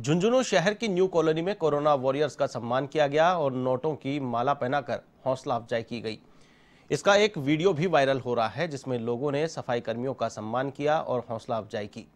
झुंझुनू शहर की new colony में कोरोना वॉरियर्स का सम्मान किया गया और नोटों की माला पहनाकर हौसला अफजाई की गई इसका एक वीडियो भी वायरल हो रहा है जिसमें लोगों ने सफाई कर्मियों का सम्मान किया और हौसला अफजाई की